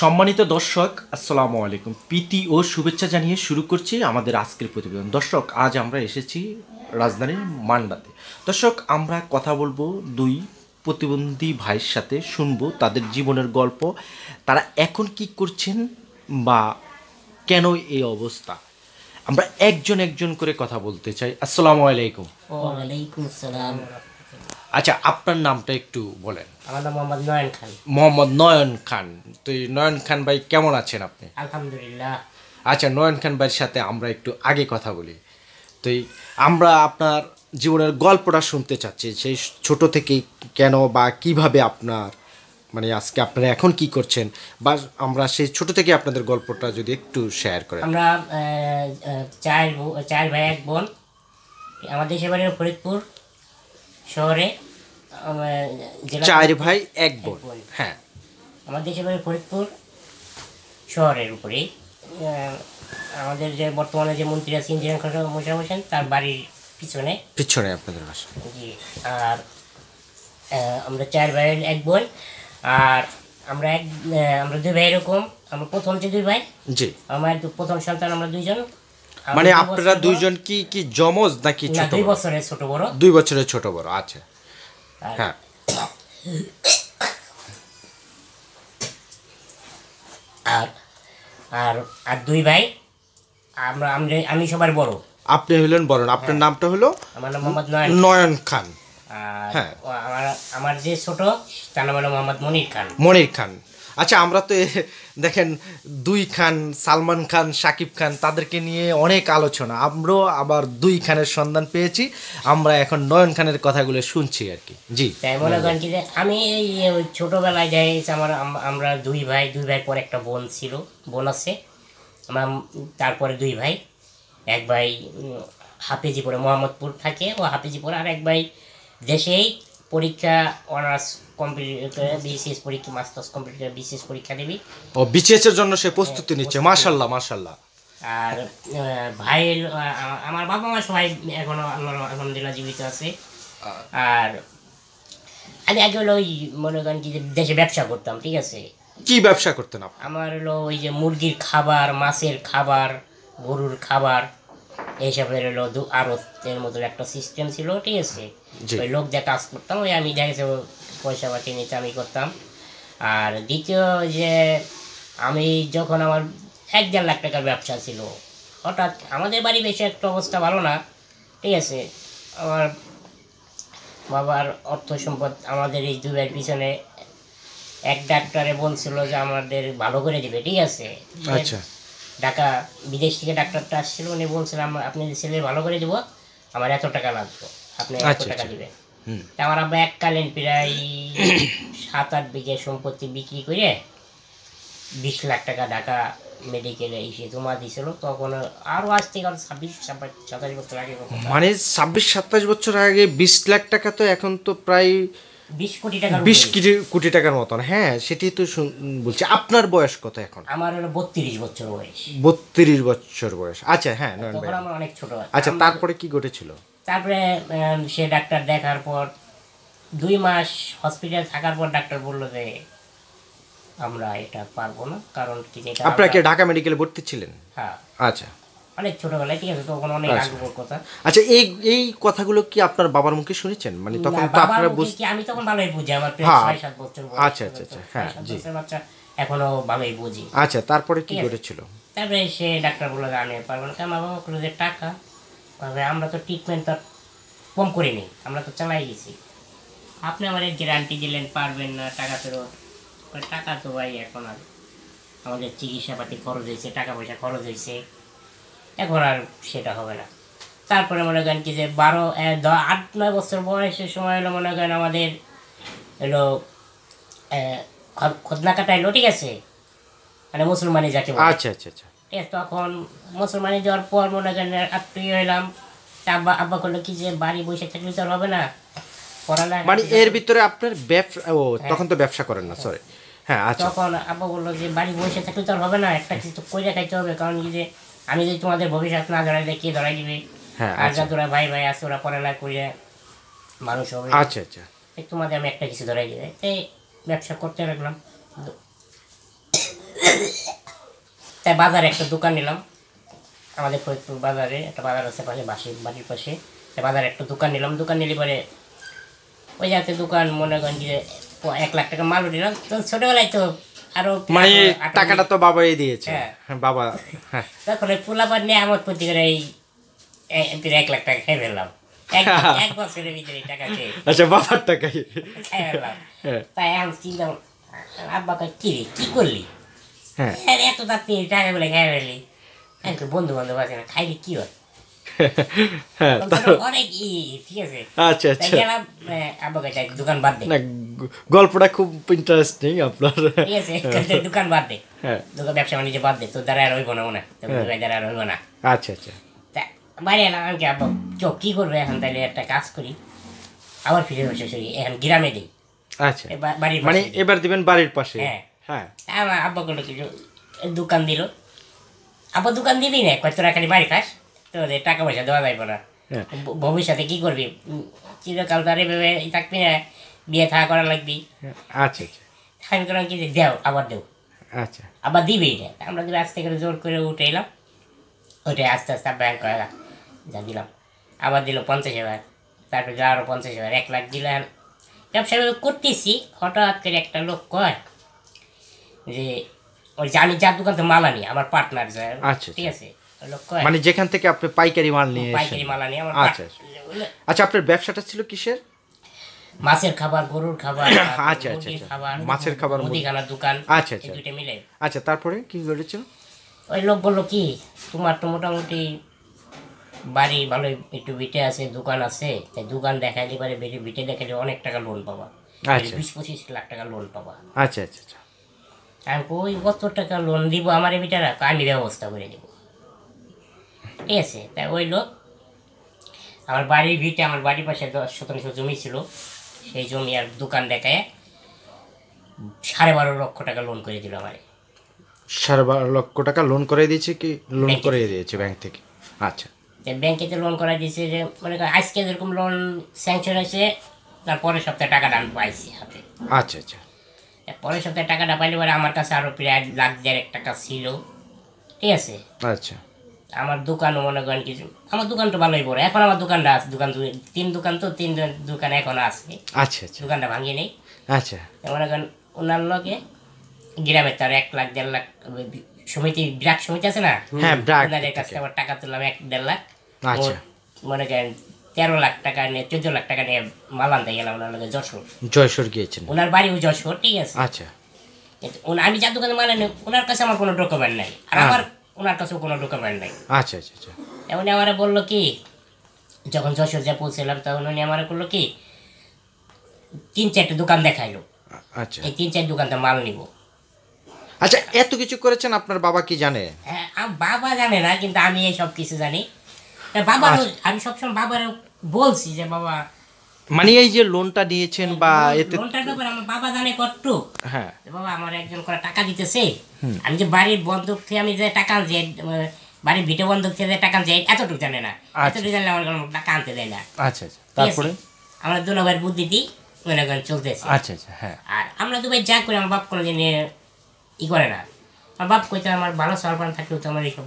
সম্মানিত দর্শক আসসালামু আলাইকুম প্রীতি ও শুভেচ্ছা জানিয়ে শুরু করছি আমাদের আজকের প্রতিবেদন দর্শক আজ আমরা এসেছি রাজধানীর মান্ডাতে দর্শক আমরা কথা বলবো দুই প্রতিবন্ধী ভাইয়ের সাথে শুনবো তাদের জীবনের গল্প তারা এখন কি করছেন বা কেন এই অবস্থা আমরা একজন একজন করে কথা বলতে চাই আসসালামু আলাইকুম ওয়ালাইকুম আসসালাম আচ্ছা আপনার নামটা একটু বলেন আমার নাম মোহাম্মদ নয়ন খান মোহাম্মদ নয়ন খান তো নয়ন খান ভাই কেমন আছেন আপনি আলহামদুলিল্লাহ আচ্ছা নয়ন খান ভাইয়ের সাথে আমরা একটু আগে কথা বলি তো আমরা আপনার জীবনের গল্পটা শুনতে চাচ্ছি সেই ছোট থেকে কেন বা কিভাবে আপনার মানে আজকে আপনারা এখন কি করছেন বা আমরা সেই ছোট থেকে আপনাদের গল্পটা যদি একটু শেয়ার করেন আমরা চার চার ভাই এক বোন আমাদের সেবারের ফরিদপুর শহরে চার ভাই এক বোন হ্যাঁ আমার দেশের বাড়ি ফরিদপুর শহরের উপরেই আমাদের যে বর্তমানে যে মন্ত্রী আছেন ইন্দিরা মোশারফ হোসেন তার বাড়ির পিছনে পিছনে আপনাদের বাসা জি আর আমরা চার ভাইয়ের এক বোন আর আমরা এক আমরা দুই ভাই এরকম আমরা প্রথম যে দুই ভাই জি আমার প্রথম সন্তান আমরা দুইজন মানে আপনারা দুইজন কি কি জমজ নাকি ছোট দুই বছরের ছোট বড় দুই বছরের ছোট বড় আচ্ছা হ্যাঁ আর আর আর দুই ভাই আমরা আমি আমি সবার বড় আপনি হলেন বড় আপনার হ্যাঁ। নামটা হলো আমার নাম মোহাম্মদ নয়ন খান আর হ্যাঁ। আমার আমার যে ছোট তার নাম হলো মোহাম্মদ মনির খান মনির খান আচ্ছা আমরা তো দেখেন দুই খান সালমান খান সাকিব খান তাদেরকে নিয়ে অনেক আলোচনা আমরাও আবার দুই খানের সন্ধান পেয়েছি আমরা এখন নয়ন খানের কথাগুলো শুনছি আর কি জি তাই মনে করেন কি যে আমি এই ছোটোবেলায় যাই আমার আমরা দুই ভাই দুই ভাই পর একটা বোন ছিল বোন আছে আমার তারপরে দুই ভাই এক ভাই হাফিজিপুরে পরে মোহাম্মদপুর থাকে ও হাফিজিপুরে পরে আর এক ভাই দেশেই পরীক্ষা অনার্স কমপ্লিট বিসিএস পরীক্ষা মাস্টার্স কম্পিউটার বিসিএস পরীক্ষা দিবি ও বিসিএস এর জন্য সে প্রস্তুতি হ্যাঁ, নিচ্ছে মাশাআল্লাহ মাশাআল্লাহ আর ভাই আমার বাবা মা সবাই এখনো আলহামদুলিল্লাহ জীবিত আছে আর আমি আগে হলো ওই মনে করেন কি দেশে ব্যবসা করতাম ঠিক আছে কি ব্যবসা করতেন আমার হলো ওই যে মুরগির খাবার মাছের খাবার গরুর খাবার এই হিসাবে হলো মতো একটা সিস্টেম ছিল ঠিক আছে ওই লোক যা কাজ করতাম ওই আমি দেখা গেছে পয়সা পাতি নিতে আমি করতাম আর দ্বিতীয় যে আমি যখন আমার এক দেড় লাখ টাকার ব্যবসা ছিল হঠাৎ আমাদের বাড়ি বেশি একটা অবস্থা ভালো না ঠিক আছে আমার বাবার অর্থ সম্পদ আমাদের এই দুবার পিছনে এক ডাক্তারে বলছিল যে আমাদের ভালো করে দিবে ঠিক আছে আচ্ছা ঢাকা বিদেশ থেকে ডাক্তারটা আসছিল উনি বলছিলাম আপনি ছেলে ভালো করে দেবো আমার এত টাকা লাগবে আপনি এত আচ্ছা, টাকা আচ্ছা। দেবেন আমার আব্বা এককালীন প্রায় সাত আট বিঘে সম্পত্তি বিক্রি করে বিশ লাখ টাকা ঢাকা মেডিকেলে এসে জমা দিয়েছিল তখন আরও আজ থেকে আর ছাব্বিশ সাতাশ বছর আগে মানে ছাব্বিশ সাতাশ বছর আগে বিশ লাখ টাকা তো এখন তো প্রায় বিশ কোটি টাকা বিশ কোটি টাকার মতন হ্যাঁ সেটি তো বলছি আপনার বয়স কত এখন আমার বত্রিশ বছর বয়স বত্রিশ বছর বয়স আচ্ছা হ্যাঁ অনেক ছোট আচ্ছা তারপরে কি ঘটেছিল তারপরে সে ডাক্তার দেখার পর দুই মাস হসপিটাল থাকার পর ডাক্তার বললো যে আমরা এটা পারবো না কারণ কি আপনারা কি ঢাকা মেডিকেলে ভর্তি ছিলেন হ্যাঁ আচ্ছা অনেক ছোটবেলায় ঠিক আছে তখন অনেক আচ্ছা। কথা আচ্ছা এই এই কথাগুলো কি আপনার বাবার মুখে শুনেছেন মানে তখন তো আপনারা আমি তখন ভালোই বুঝি আমার প্রায় 7 হ্যাঁ। বছর আচ্ছা আচ্ছা আচ্ছা হ্যাঁ জি এখনো ভালোই বুঝি আচ্ছা তারপরে কি ঘটেছিল তারপরে সে ডাক্তার বলল আমি পারবো না আমার বাবা বলল যে টাকা তবে আমরা তো কম করিনি আমরা তো চালাই গেছি আপনি আমার গ্যারান্টি দিলেন পারবেন না টাকা ফেরত টাকা তো ভাই এখন আর আমাদের চিকিৎসা পাতি খরচ হয়েছে টাকা পয়সা খরচ হয়েছে এখন আর সেটা হবে না তারপরে মনে করেন কি যে বারো আট নয় বছর বয়সের সময় হলো মনে করেন আমাদের হলো খোদনা কাটাইলো ঠিক আছে মানে মুসলমানি যাকে আচ্ছা আচ্ছা আচ্ছা তখন মুসলমানি যাওয়ার পর মনে করেন আত্মীয় হইলাম আব্বা আব্বা করলো কি যে বাড়ি বসে থাকলে তো হবে না মানে এর ভিতরে আপনার ব্যবসা ও হ্যাঁ। তখন তো ব্যবসা করেন না সরি হ্যাঁ আচ্ছা তখন আব্বা বললো যে বাড়ি বসে থাকলে তো হবে না একটা কিছু করে রাখাইতে হবে কারণ কি যে আমি যদি তোমাদের ভবিষ্যৎ না ধরাই কে ধরাই দিবি হ্যাঁ, আর যা আচ্ছা। তোরা ভাই ভাই আছে ওরা পড়ালেখা করে মানুষ হবে আচ্ছা আচ্ছা তোমাদের আমি একটা কিছু ধরাই দিবে এই ব্যবসা করতে লাগলাম তাই বাজারে একটা দোকান নিলাম আমাদের ফরিদপুর বাজারে একটা বাজার আছে পাশে বাসি বাড়ির পাশে তাই বাজারে একটা দোকান নিলাম দোকান নিলে পরে ওই যাতে দোকান মনে করেন যে এক লাখ টাকা মাল উঠিলাম তো ছোটোবেলায় তো মানে আরো টাকাটা তো বাবাই দিয়েছে হ্যাঁ। হ্যাঁ, বাবা তখন ওই পোলাপার নিয়ে আমার প্রতি করে এই এক লাখ টাকা খেয়ে ফেললাম তাই আমি চিন্তা আব্বা কয় কি রে কি করলি হ্যাঁ এত তাড়াতাড়ি বলে খেয়ে বন্ধু বান্ধব আছে না খাইলে কি হয় হ্যাঁ, অনেক ইয়ে, ঠিক আছে আচ্ছা আচ্ছা দোকান বাদ দে গল্পটা খুব ইন্টারেস্টিং আপনার দোকান বাদ দে হ্যাঁ দোকান ব্যবসা বাণিজ্য বাদ দে তো দাঁড়া আর হইবো না মনে হ্যাঁ। দ্বারা আর হইবো না আচ্ছা আচ্ছা বাইরে আমি চো এখন তাহলে একটা কাজ করি আবার ফিরে বসে এখন গ্রামে দিই আচ্ছা বাড়ির মানে এবার দিবেন বাড়ির পাশে হ্যাঁ হ্যাঁ আমার আব্বা কোনো কিছু দোকান দিল আব্বা দোকান দিবি না কয় তোরা খালি বাড়ি খাস তো টাকা পয়সা দেওয়া যাইব না হ্যাঁ। ভবিষ্যতে কি করবি চিরকাল তার এভাবে থাকবি না বিয়ে থাকা করা লাগবে আচ্ছা আচ্ছা আমি করা কি দাও আবার দেও আচ্ছা আবার দিবে এটা আমরা দিবে আস্তে করে জোর করে উঠে এলাম ওটাই আস্তে আস্তে ব্যাংক করে যা দিলাম আবার দিল পঞ্চাশ হাজার তারপরে যা আরও পঞ্চাশ হাজার এক লাখ দিলাম ব্যবসা করতেছি হঠাৎ করে একটা লোক কয় যে ওই জানি যার দোকান তো মালা আনি আমার পার্টনার যায় আচ্ছা, আচ্ছা। ঠিক আছে মানে যেখান থেকে আপনি পাইকারি মাল নিয়ে পাইকারি মাল নিয়ে আমার আচ্ছা আচ্ছা।, আচ্ছা আপনার ব্যবসাটা ছিল কিসের মাছের খাবার গরুর খাবার আচ্ছা আচ্ছা, আচ্ছা। খাবার মাছের খাবার মুদিখানার দোকান আচ্ছা আচ্ছা দুইটা মিলে আচ্ছা তারপরে কি ঘটেছিল ওই লোক বললো কি তোমার তো মোটামুটি বাড়ি ভালো একটু ভিটে আছে দোকান আছে দোকান দেখাইলে পারে বেশি ভিটে দেখাইলে অনেক টাকা লোন পাবা আচ্ছা বিশ পঁচিশ লাখ টাকা লোন পাবা আচ্ছা আচ্ছা আচ্ছা আমি ওই কত টাকা লোন দিব আমার বিটারা তো আমি ব্যবস্থা করে দিব ঠিক আছে তাই ওই লোক আমার বাড়ির ভিটে আমার বাড়ির পাশে দশ শতাংশ জমি ছিল সেই জমি আর দোকান দেখায় সাড়ে বারো লক্ষ টাকা লোন করে দিল আমার সাড়ে বারো লক্ষ টাকা লোন করে দিয়েছে কি লোন করে দিয়েছে ব্যাংক থেকে আচ্ছা ব্যাংকে তো লোন করা দিয়েছে যে মনে করেন আজকে যেরকম লোন স্যাংশন হয়েছে তার পরের সপ্তাহে টাকাটা আমি পাইছি হাতে আচ্ছা আচ্ছা পরের সপ্তাহে টাকাটা পাইলে পরে আমার কাছে আরও প্রায় লাখ দেড় টাকা ছিল ঠিক আছে আচ্ছা আমার দোকানও মনে করেন কিছু আমার দোকান তো ভালোই পড়ে এখন আমার দোকানটা আছে দোকান তিন দোকান তো তিন দোকান এখন আছে আচ্ছা, আচ্ছা। দোকানটা ভাঙিয়ে নেই আচ্ছা মনে করেন ওনার লোকে গ্রামের তার এক লাখ দেড় লাখ সমিতি ব্রাক সমিতি আছে না ওনার কাছ থেকে আমার টাকা তুললাম এক দেড় লাখ আচ্ছা। মনে করেন তেরো লাখ টাকা নিয়ে চোদ্দ লাখ টাকা নিয়ে মালান্তে গেলাম ওনার লোকে যশোর যশোর গিয়েছেন ওনার বাড়িও যশোর ঠিক আছে আচ্ছা আমি যার দোকানে নেই ওনার কাছে আমার কোনো ডকুমেন্ট নাই আর আমার ওনার কাছে কোনো ডকুমেন্ট নেই আচ্ছা আচ্ছা আচ্ছা উনি আমার বলল কি যখন যশোর যা পৌঁছলাম তখন উনি আমার করলো কি তিন চারটে দোকান দেখাইলো আচ্ছা এই তিন চার দোকানতে মাল নিব আচ্ছা এত কিছু করেছেন আপনার বাবা কি জানে হ্যাঁ বাবা জানে না কিন্তু আমি এই সব কিছু জানি বাবা আচ্ছা। আমি সবসময় বাবার বলছি যে বাবা মানে এই যে লোনটা নিয়েছেন বা এতে লোনটা তো আমার বাবা জানে কত হ্যাঁ বাবা আমার একজন করে টাকা দিতেছে আমি যে বাড়ির বন্ধক থেকে আমি যে টাকা যে বাড়ির ভিটে বন্ধক থেকে যে টাকা যে এতটুকু জানে না আচ্ছা। এতটুকু জানে আমার কোনো টাকা আনতে দেয় না আচ্ছা আচ্ছা তারপরে আমরা দুলাভাইয়ের বুদ্ধি দিই মনে করেন চলতেছে আচ্ছা আচ্ছা হ্যাঁ আর আমরা দুবাই যা করি আমার বাপ কোনো দিন ই করে না আমার বাপ কইতো আমার ভালো সরপান থাকলেও তো আমার এরকম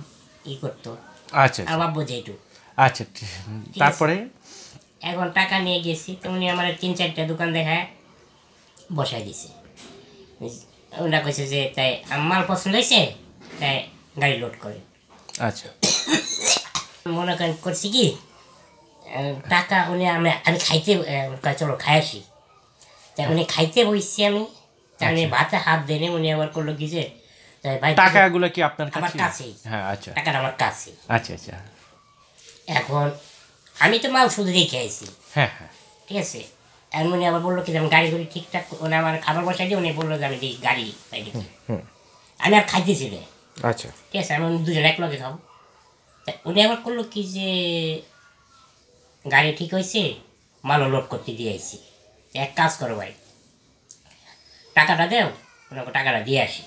ই করতো আচ্ছা, আচ্ছা আমার বাপ বোঝে একটু আচ্ছা তারপরে এখন টাকা নিয়ে গেছি তো উনি আমার তিন চারটা দোকান দেখায় বসাই দিছে ওনারা কইছে যে তাই আমার পছন্দ হয়েছে তাই গাড়ি লোড করে আচ্ছা মনে করেন করছি কি টাকা উনি আমি আমি খাইতে চলো খাই আসি তাই উনি খাইতে বইছি আমি তাই আচ্ছা। ভাতে হাত দেনে উনি আবার করলো কি যে টাকাগুলো কি আপনার কাছে আমার কাছে হ্যাঁ আচ্ছা টাকাটা আমার কাছে আচ্ছা আচ্ছা এখন আমি তো মাংস ধরেই খেয়েছি হ্যাঁ হ্যাঁ ঠিক আছে এমন উনি আবার বললো কি আমি গাড়ি গুলি ঠিকঠাক ওনে আমার খাবার বসাই দিয়ে উনি বললো যে আমি দেখি গাড়ি পাই আমি আর খাইতেছি না আচ্ছা ঠিক আছে আমি দুজন এক লগে খাবো তা উনি আবার করলো কি যে গাড়ি ঠিক হয়েছে মালও লোড করতে দিয়ে আসছি এক কাজ করো ভাই টাকাটা দেও ওনাকে টাকাটা দিয়ে আসি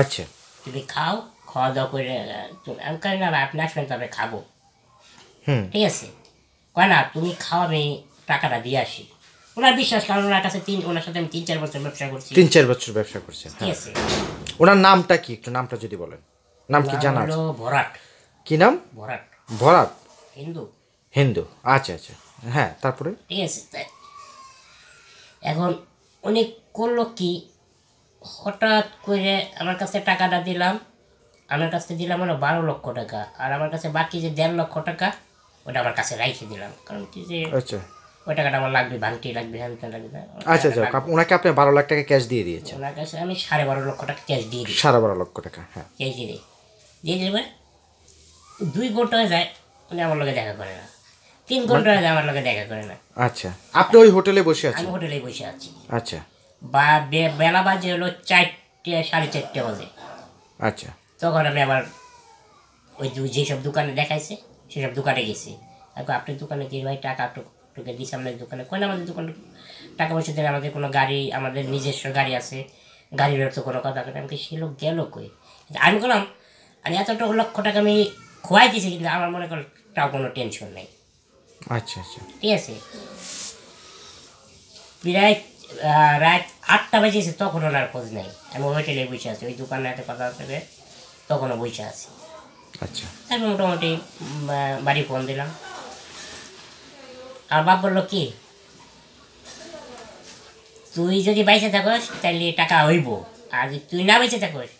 আচ্ছা তুমি খাও খাওয়া দাওয়া করে আমি না আপনি আসবেন তবে খাবো ঠিক আছে কয় না তুমি খাও আমি টাকাটা দিয়ে আসি ওনার বিশ্বাস কারণ ওনার কাছে তিন ওনার সাথে আমি তিন চার বছর ব্যবসা করছি তিন চার বছর ব্যবসা করছি হ্যাঁ। ঠিক আছে ওনার নামটা কি একটু নামটা যদি বলেন নাম কি জানা আছে? ভরাট কি নাম ভরাট ভরাট হিন্দু হিন্দু আচ্ছা আচ্ছা হ্যাঁ তারপরে ঠিক আছে এখন উনি করলো কি হঠাৎ করে আমার কাছে টাকাটা দিলাম আমার কাছে দিলাম হলো বারো লক্ষ টাকা আর আমার কাছে বাকি যে দেড় লক্ষ টাকা ওটা আমার কাছে রাইখে দিলাম কারণ কি যে আচ্ছা ওই টাকাটা আমার লাগবে ভাঙটি লাগবে হ্যান লাগবে আচ্ছা আচ্ছা ওনাকে আপনি বারো লাখ টাকা ক্যাশ দিয়ে দিয়েছেন ওনার কাছে আমি সাড়ে বারো লক্ষ টাকা ক্যাশ দিয়ে দিই সাড়ে বারো লক্ষ টাকা হ্যাঁ ক্যাশ দিয়ে দিই দিয়ে দিলে দুই ঘন্টা হয়ে যায় উনি আমার লোকে দেখা করে না তিন মানে- ঘন্টা হয়ে যায় আমার লোকে দেখা করে না আচ্ছা আপনি ওই হোটেলে বসে আছেন আমি হোটেলে বসে আছি আচ্ছা বা বেলা বাজে হলো চারটে সাড়ে চারটে বাজে আচ্ছা তখন আমি আবার ওই যেসব দোকানে দেখাইছে সেসব দোকানে গেছি আর আপনার দোকানে গিয়ে ভাই টাকা টুকে দিয়েছে আপনার দোকানে কয় আমাদের দোকানে টাকা পয়সা দেয় আমাদের কোনো গাড়ি আমাদের নিজস্ব গাড়ি আছে গাড়ির তো কোনো কথা আমি আমাকে সে লোক গেল কই আমি বললাম আমি এতটা লক্ষ টাকা আমি খোয়াই দিয়েছি কিন্তু আমার মনে করেন তাও কোনো টেনশন নেই আচ্ছা আচ্ছা ঠিক আছে প্রায় রাত আটটা বেজেছে তখন ওনার খোঁজ নেই আমি হোটেলে বসে আছি ওই দোকানে হাতে কথা তখনও বসে আছি আচ্ছা মোটামুটি বাড়ি ফোন দিলাম আর বাপ বললো কি তুই যদি বাইসে থাকস তাহলে টাকা হইব আর যদি তুই না বেঁচে থাকস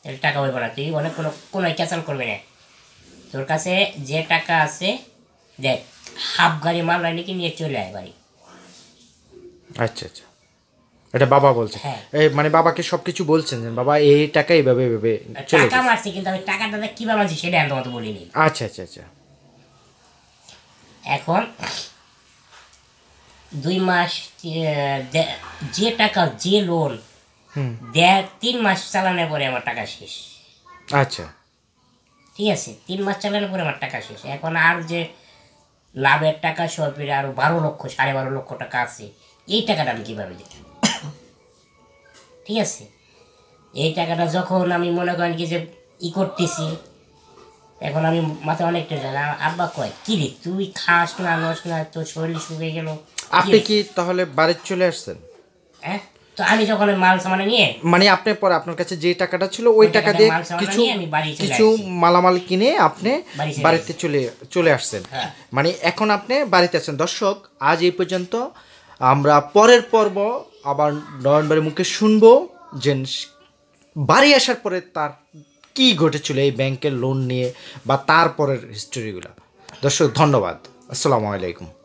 তাহলে টাকা হইব না তুই অনেক কোনো কোনো ক্যাচল করবি না তোর কাছে যে টাকা আছে দেখ হাফ গাড়ি মাল নাকি নিয়ে চলে আয় বাড়ি আচ্ছা আচ্ছা এটা বাবা বলছে হ্যাঁ। মানে বাবাকে সবকিছু বলছেন বাবা এই টাকা এইভাবে এইভাবে চলে টাকা মারছি কিন্তু আমি টাকাটা কিভাবে মারছি সেটা আমি তোমাকে বলিনি আচ্ছা আচ্ছা আচ্ছা এখন দুই মাস যে টাকা যে লোন দে তিন মাস চালানোর পরে আমার টাকা শেষ আচ্ছা ঠিক আছে তিন মাস চালানোর পরে আমার টাকা শেষ এখন আর যে লাভের টাকা সব আরও বারো লক্ষ সাড়ে বারো লক্ষ টাকা আছে এই টাকাটা আমি কীভাবে দিতাম ঠিক আছে এই টাকাটা যখন আমি মনে করেন কি যে ই করতেছি এখন আমি মাথা অনেকটা জানি আব্বা কয় কি রে তুই খাস না নস না তোর শরীর শুকিয়ে গেল আপনি কি তাহলে বাড়ি চলে আসছেন হ্যাঁ তো আমি যখন মাল সামান নিয়ে মানে আপনি পরে আপনার কাছে যে টাকাটা ছিল ওই টাকা দিয়ে কিছু কিছু মালামাল কিনে আপনি বাড়িতে চলে চলে আসছেন হ্যাঁ। মানে এখন আপনি বাড়িতে আছেন দর্শক আজ এই পর্যন্ত আমরা পরের পর্ব আবার নভেম্বরের মুখে শুনবো যে বাড়ি আসার পরে তার কি ঘটেছিল এই ব্যাংকের লোন নিয়ে বা তারপরের হিস্টোরিগুলো দর্শক ধন্যবাদ আসসালামু আলাইকুম